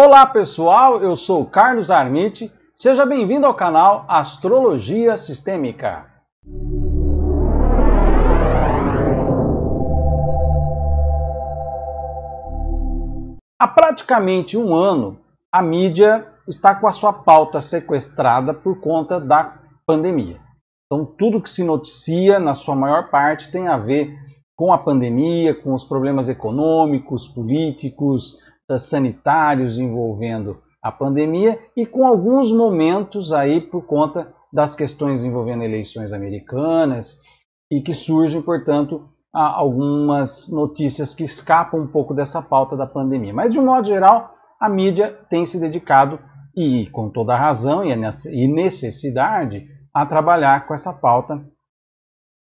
Olá pessoal, eu sou Carlos Armit, seja bem-vindo ao canal Astrologia Sistêmica. Há praticamente um ano, a mídia está com a sua pauta sequestrada por conta da pandemia. Então, tudo que se noticia, na sua maior parte, tem a ver com a pandemia, com os problemas econômicos, políticos, eh, sanitários envolvendo a pandemia e com alguns momentos aí por conta das questões envolvendo eleições americanas e que surgem, portanto, algumas notícias que escapam um pouco dessa pauta da pandemia. Mas, de um modo geral, a mídia tem se dedicado, e com toda a razão e necessidade, a trabalhar com essa pauta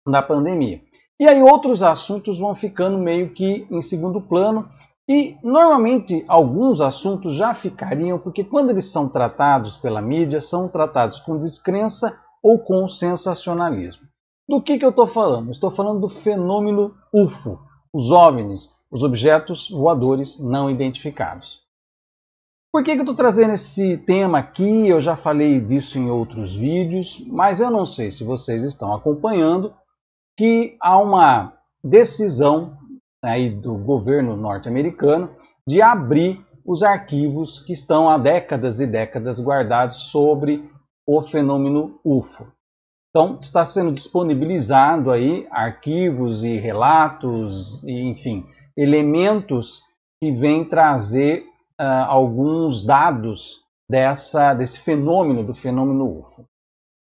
da pandemia. E aí outros assuntos vão ficando meio que em segundo plano e normalmente alguns assuntos já ficariam, porque quando eles são tratados pela mídia, são tratados com descrença ou com sensacionalismo. Do que, que eu estou falando? Estou falando do fenômeno UFO, os OVNIs, os objetos voadores não identificados. Por que, que eu estou trazendo esse tema aqui? Eu já falei disso em outros vídeos, mas eu não sei se vocês estão acompanhando que há uma decisão aí do governo norte-americano de abrir os arquivos que estão há décadas e décadas guardados sobre o fenômeno UFO. Então, está sendo disponibilizado aí arquivos e relatos, e, enfim, elementos que vêm trazer uh, alguns dados dessa, desse fenômeno, do fenômeno UFO.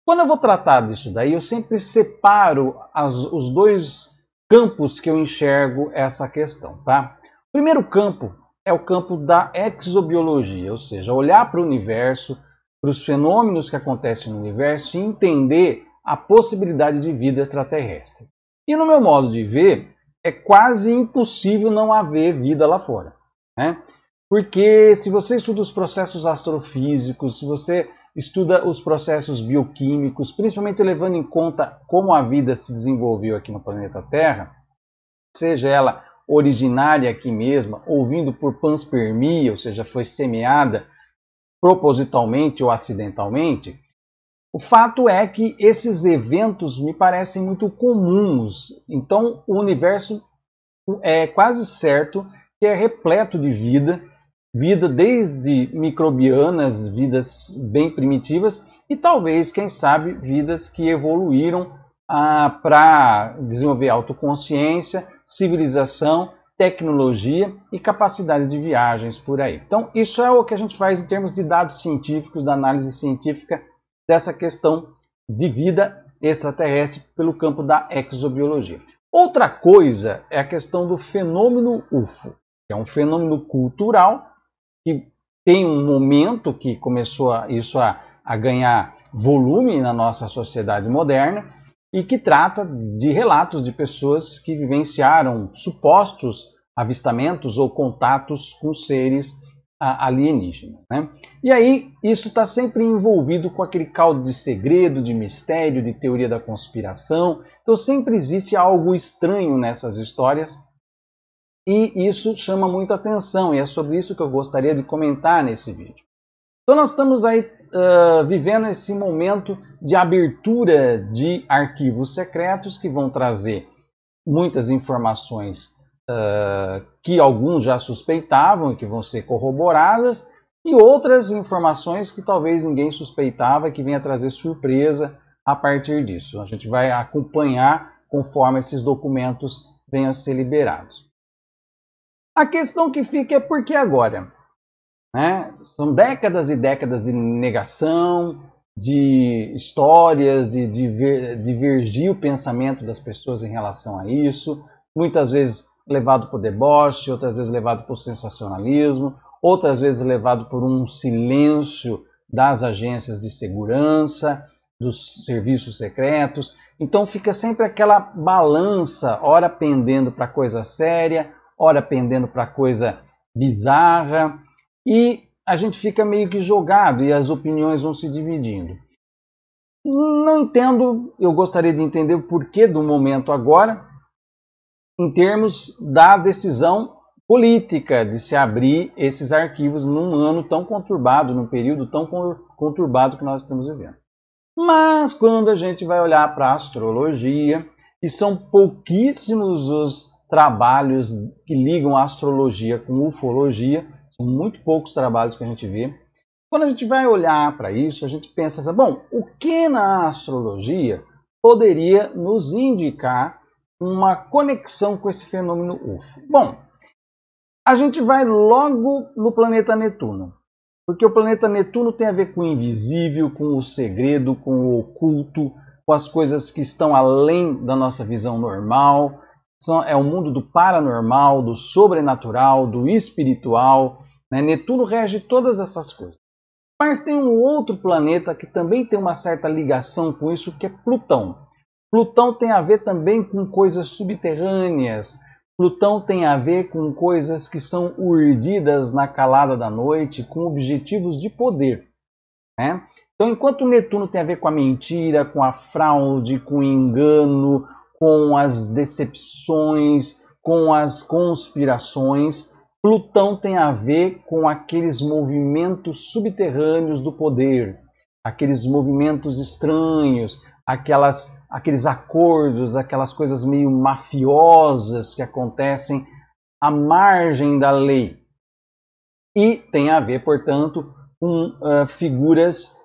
Quando eu vou tratar disso daí, eu sempre separo as, os dois campos que eu enxergo essa questão, tá? O primeiro campo é o campo da exobiologia, ou seja, olhar para o universo, para os fenômenos que acontecem no universo e entender a possibilidade de vida extraterrestre. E no meu modo de ver, é quase impossível não haver vida lá fora, né? Porque se você estuda os processos astrofísicos, se você estuda os processos bioquímicos, principalmente levando em conta como a vida se desenvolveu aqui no planeta Terra, seja ela originária aqui mesma, ou vindo por panspermia, ou seja, foi semeada propositalmente ou acidentalmente, o fato é que esses eventos me parecem muito comuns. Então, o universo é quase certo que é repleto de vida vida desde microbianas, vidas bem primitivas e talvez, quem sabe, vidas que evoluíram ah, para desenvolver autoconsciência, civilização, tecnologia e capacidade de viagens por aí. Então, isso é o que a gente faz em termos de dados científicos, da análise científica dessa questão de vida extraterrestre pelo campo da exobiologia. Outra coisa é a questão do fenômeno UFO, que é um fenômeno cultural que tem um momento que começou a, isso a, a ganhar volume na nossa sociedade moderna e que trata de relatos de pessoas que vivenciaram supostos avistamentos ou contatos com seres alienígenas. Né? E aí isso está sempre envolvido com aquele caldo de segredo, de mistério, de teoria da conspiração. Então sempre existe algo estranho nessas histórias e isso chama muita atenção, e é sobre isso que eu gostaria de comentar nesse vídeo. Então, nós estamos aí uh, vivendo esse momento de abertura de arquivos secretos que vão trazer muitas informações uh, que alguns já suspeitavam e que vão ser corroboradas, e outras informações que talvez ninguém suspeitava que venha trazer surpresa a partir disso. A gente vai acompanhar conforme esses documentos venham a ser liberados. A questão que fica é por que agora? Né? São décadas e décadas de negação, de histórias, de, de ver, divergir o pensamento das pessoas em relação a isso, muitas vezes levado por deboche, outras vezes levado por sensacionalismo, outras vezes levado por um silêncio das agências de segurança, dos serviços secretos. Então fica sempre aquela balança, ora pendendo para coisa séria, ora pendendo para coisa bizarra, e a gente fica meio que jogado e as opiniões vão se dividindo. Não entendo, eu gostaria de entender o porquê do momento agora, em termos da decisão política de se abrir esses arquivos num ano tão conturbado, num período tão conturbado que nós estamos vivendo. Mas quando a gente vai olhar para a astrologia, e são pouquíssimos os trabalhos que ligam a astrologia com ufologia. São muito poucos trabalhos que a gente vê. Quando a gente vai olhar para isso, a gente pensa, bom, o que na astrologia poderia nos indicar uma conexão com esse fenômeno UFO? Bom, a gente vai logo no planeta Netuno, porque o planeta Netuno tem a ver com o invisível, com o segredo, com o oculto, com as coisas que estão além da nossa visão normal, é o mundo do paranormal, do sobrenatural, do espiritual. Né? Netuno rege todas essas coisas. Mas tem um outro planeta que também tem uma certa ligação com isso, que é Plutão. Plutão tem a ver também com coisas subterrâneas. Plutão tem a ver com coisas que são urdidas na calada da noite, com objetivos de poder. Né? Então, enquanto Netuno tem a ver com a mentira, com a fraude, com o engano, com as decepções, com as conspirações. Plutão tem a ver com aqueles movimentos subterrâneos do poder, aqueles movimentos estranhos, aquelas, aqueles acordos, aquelas coisas meio mafiosas que acontecem à margem da lei. E tem a ver, portanto, com uh, figuras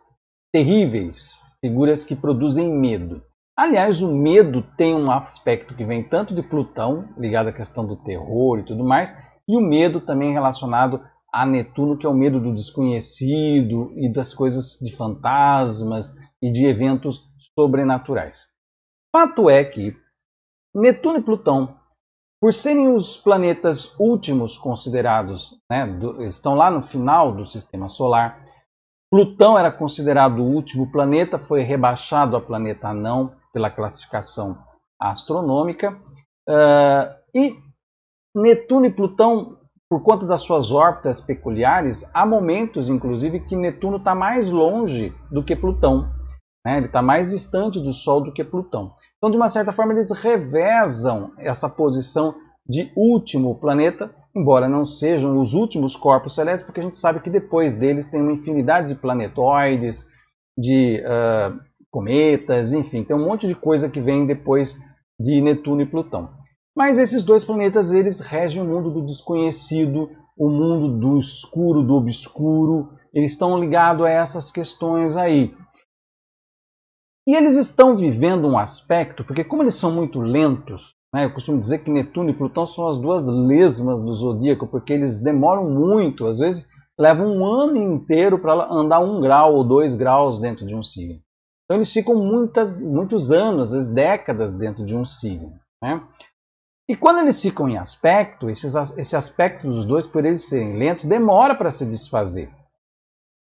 terríveis, figuras que produzem medo. Aliás, o medo tem um aspecto que vem tanto de Plutão, ligado à questão do terror e tudo mais, e o medo também relacionado a Netuno, que é o medo do desconhecido e das coisas de fantasmas e de eventos sobrenaturais. Fato é que Netuno e Plutão, por serem os planetas últimos considerados, né, do, estão lá no final do sistema solar. Plutão era considerado o último planeta, foi rebaixado a planeta anão pela classificação astronômica. Uh, e Netuno e Plutão, por conta das suas órbitas peculiares, há momentos, inclusive, que Netuno está mais longe do que Plutão. Né? Ele está mais distante do Sol do que Plutão. Então, de uma certa forma, eles revezam essa posição de último planeta, embora não sejam os últimos corpos celestes, porque a gente sabe que depois deles tem uma infinidade de planetoides, de uh, cometas, enfim, tem um monte de coisa que vem depois de Netuno e Plutão. Mas esses dois planetas, eles regem o mundo do desconhecido, o mundo do escuro, do obscuro, eles estão ligados a essas questões aí. E eles estão vivendo um aspecto, porque como eles são muito lentos, né, eu costumo dizer que Netuno e Plutão são as duas lesmas do zodíaco, porque eles demoram muito, às vezes levam um ano inteiro para andar um grau ou dois graus dentro de um signo. Então eles ficam muitas, muitos anos, às vezes décadas dentro de um signo. Né? E quando eles ficam em aspecto, esses, esse aspecto dos dois, por eles serem lentos, demora para se desfazer.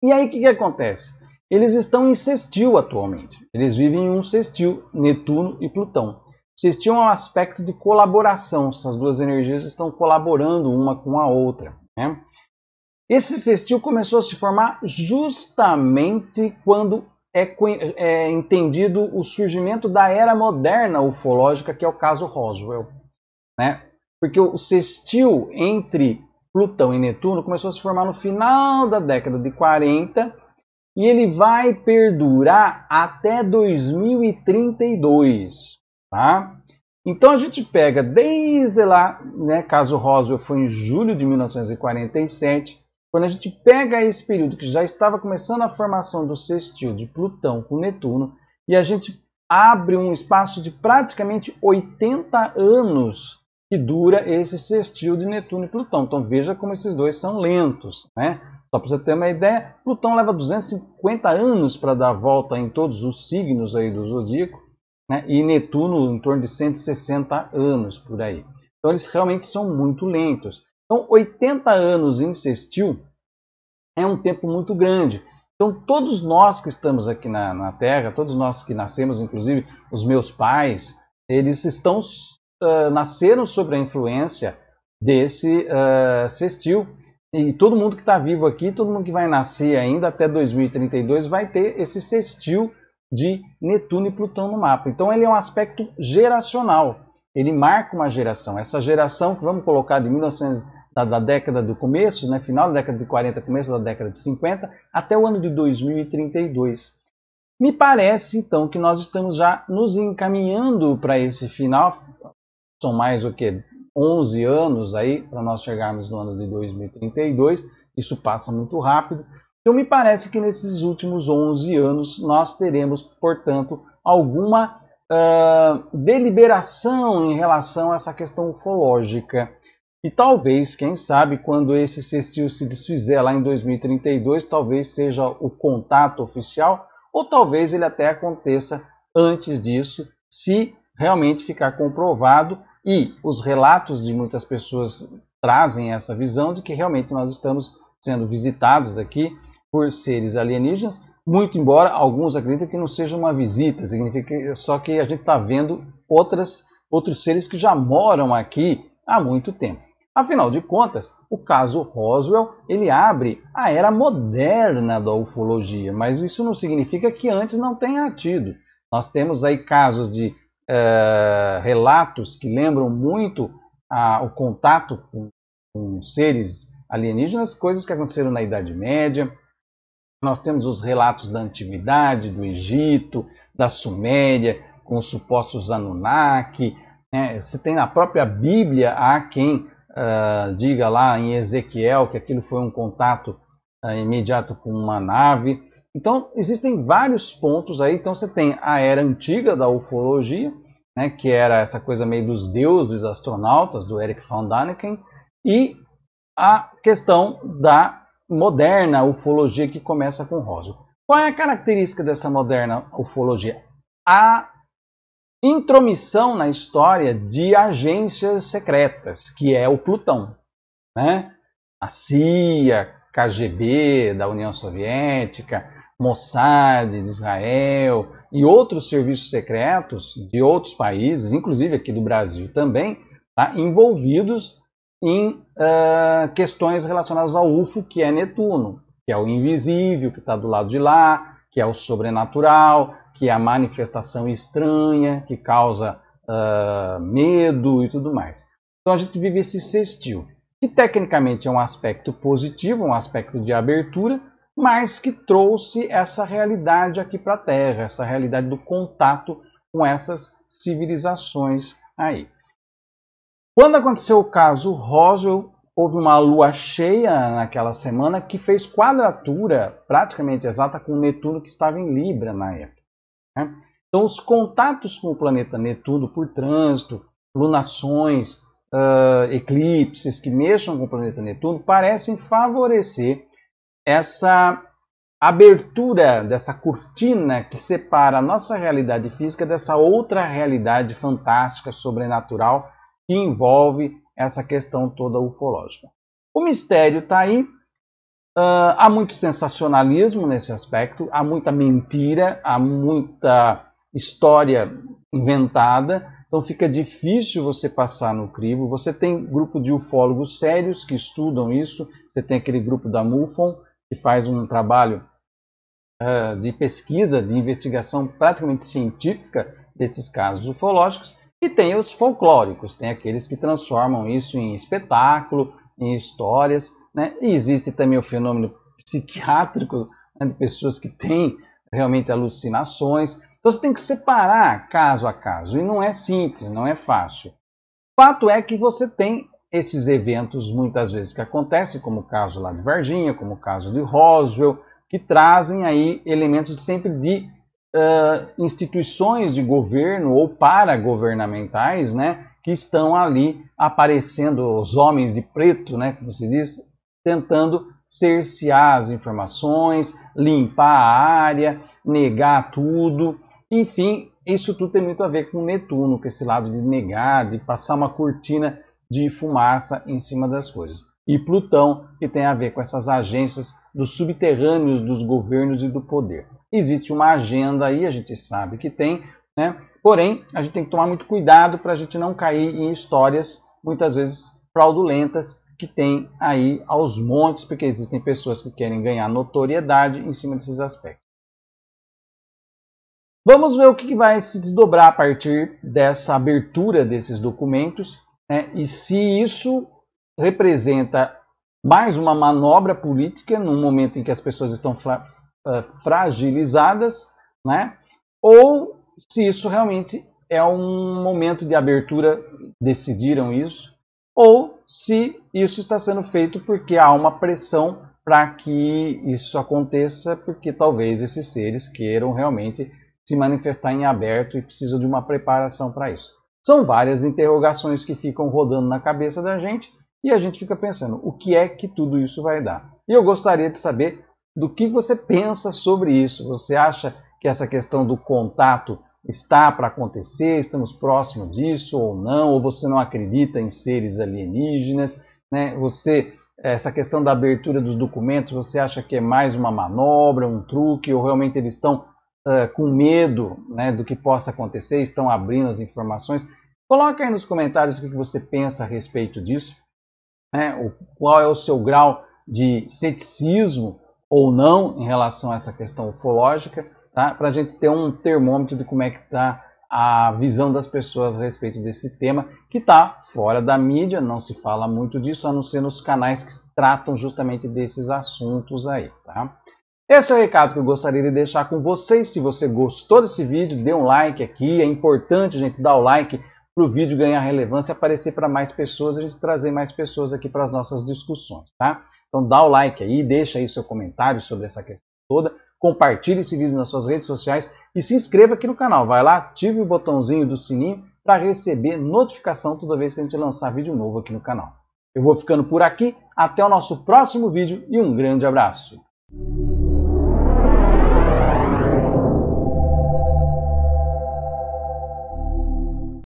E aí o que, que acontece? Eles estão em sextil atualmente. Eles vivem em um sextil, Netuno e Plutão. Sextil é um aspecto de colaboração. Essas duas energias estão colaborando uma com a outra. Né? Esse sextil começou a se formar justamente quando é, é, entendido o surgimento da era moderna ufológica, que é o caso Roswell. Né? Porque o sextil entre Plutão e Netuno começou a se formar no final da década de 40 e ele vai perdurar até 2032. Tá? Então a gente pega desde lá, né, caso Roswell foi em julho de 1947, quando a gente pega esse período que já estava começando a formação do sextil de Plutão com Netuno e a gente abre um espaço de praticamente 80 anos que dura esse sextil de Netuno e Plutão. Então veja como esses dois são lentos, né? Só para você ter uma ideia, Plutão leva 250 anos para dar a volta em todos os signos aí do zodíaco, né? E Netuno em torno de 160 anos por aí. Então eles realmente são muito lentos. Então, 80 anos em sextil é um tempo muito grande. Então, todos nós que estamos aqui na, na Terra, todos nós que nascemos, inclusive os meus pais, eles estão uh, nasceram sob a influência desse uh, sextil. E todo mundo que está vivo aqui, todo mundo que vai nascer ainda até 2032 vai ter esse sextil de Netuno e Plutão no mapa. Então ele é um aspecto geracional ele marca uma geração. Essa geração que vamos colocar de 1900 da, da, década do começo, né, final da década de 40, começo da década de 50, até o ano de 2032. Me parece então que nós estamos já nos encaminhando para esse final. São mais o que 11 anos aí para nós chegarmos no ano de 2032. Isso passa muito rápido. Então me parece que nesses últimos 11 anos nós teremos, portanto, alguma deliberação em relação a essa questão ufológica. E talvez, quem sabe, quando esse sextil se desfizer lá em 2032, talvez seja o contato oficial, ou talvez ele até aconteça antes disso, se realmente ficar comprovado e os relatos de muitas pessoas trazem essa visão de que realmente nós estamos sendo visitados aqui por seres alienígenas muito embora alguns acreditem que não seja uma visita, significa só que a gente está vendo outras, outros seres que já moram aqui há muito tempo. Afinal de contas, o caso Roswell ele abre a era moderna da ufologia, mas isso não significa que antes não tenha tido. Nós temos aí casos de eh, relatos que lembram muito a, o contato com, com seres alienígenas, coisas que aconteceram na Idade Média, nós temos os relatos da antiguidade, do Egito, da Suméria, com os supostos Anunnaki. Né? Você tem na própria Bíblia, há quem uh, diga lá em Ezequiel que aquilo foi um contato uh, imediato com uma nave. Então, existem vários pontos aí. Então, você tem a era antiga da ufologia, né, que era essa coisa meio dos deuses astronautas, do Eric von Däniken, e a questão da moderna ufologia que começa com Roswell. Qual é a característica dessa moderna ufologia? A intromissão na história de agências secretas, que é o Plutão, né? A CIA, KGB da União Soviética, Mossad de Israel e outros serviços secretos de outros países, inclusive aqui do Brasil também, tá? envolvidos em uh, questões relacionadas ao UFO, que é Netuno, que é o invisível, que está do lado de lá, que é o sobrenatural, que é a manifestação estranha, que causa uh, medo e tudo mais. Então a gente vive esse sextil, que tecnicamente é um aspecto positivo, um aspecto de abertura, mas que trouxe essa realidade aqui para a Terra, essa realidade do contato com essas civilizações aí. Quando aconteceu o caso Roswell, houve uma lua cheia naquela semana que fez quadratura praticamente exata com Netuno que estava em Libra na época. Né? Então, os contatos com o planeta Netuno por trânsito, lunações, uh, eclipses que mexam com o planeta Netuno parecem favorecer essa abertura dessa cortina que separa a nossa realidade física dessa outra realidade fantástica, sobrenatural, que envolve essa questão toda ufológica. O mistério está aí. Uh, há muito sensacionalismo nesse aspecto, há muita mentira, há muita história inventada, então fica difícil você passar no crivo. Você tem grupo de ufólogos sérios que estudam isso, você tem aquele grupo da MUFON, que faz um trabalho uh, de pesquisa, de investigação praticamente científica desses casos ufológicos, e tem os folclóricos, tem aqueles que transformam isso em espetáculo, em histórias. Né? E existe também o fenômeno psiquiátrico né, de pessoas que têm realmente alucinações. Então você tem que separar caso a caso. E não é simples, não é fácil. Fato é que você tem esses eventos muitas vezes que acontecem, como o caso lá de Varginha, como o caso de Roswell, que trazem aí elementos sempre de uh, instituições de governo ou paragovernamentais, né, que estão ali aparecendo, os homens de preto, né, como se diz, tentando cercear as informações, limpar a área, negar tudo. Enfim, isso tudo tem muito a ver com Netuno, com esse lado de negar, de passar uma cortina de fumaça em cima das coisas. E Plutão, que tem a ver com essas agências dos subterrâneos dos governos e do poder. Existe uma agenda aí, a gente sabe que tem, né? Porém, a gente tem que tomar muito cuidado para a gente não cair em histórias muitas vezes fraudulentas que tem aí aos montes, porque existem pessoas que querem ganhar notoriedade em cima desses aspectos. Vamos ver o que vai se desdobrar a partir dessa abertura desses documentos né? e se isso representa mais uma manobra política num momento em que as pessoas estão eh, fragilizadas, né? ou se isso realmente é um momento de abertura, decidiram isso, ou se isso está sendo feito porque há uma pressão para que isso aconteça, porque talvez esses seres queiram realmente se manifestar em aberto e precisam de uma preparação para isso. São várias interrogações que ficam rodando na cabeça da gente e a gente fica pensando o que é que tudo isso vai dar. E eu gostaria de saber do que você pensa sobre isso. Você acha que essa questão do contato está para acontecer, estamos próximos disso ou não, ou você não acredita em seres alienígenas, né? Você essa questão da abertura dos documentos, você acha que é mais uma manobra, um truque, ou realmente eles estão uh, com medo né, do que possa acontecer, estão abrindo as informações? Coloca aí nos comentários o que você pensa a respeito disso, né? o, qual é o seu grau de ceticismo ou não em relação a essa questão ufológica, tá? para a gente ter um termômetro de como é que está a visão das pessoas a respeito desse tema, que está fora da mídia, não se fala muito disso, a não ser nos canais que tratam justamente desses assuntos aí. Tá? Esse é o recado que eu gostaria de deixar com vocês. Se você gostou desse vídeo, dê um like aqui. É importante, gente, dar o like para o vídeo ganhar relevância, aparecer para mais pessoas, a gente trazer mais pessoas aqui para as nossas discussões, tá? Então dá o like aí, deixa aí seu comentário sobre essa questão toda, compartilhe esse vídeo nas suas redes sociais e se inscreva aqui no canal. Vai lá, ative o botãozinho do sininho para receber notificação toda vez que a gente lançar vídeo novo aqui no canal. Eu vou ficando por aqui, até o nosso próximo vídeo e um grande abraço.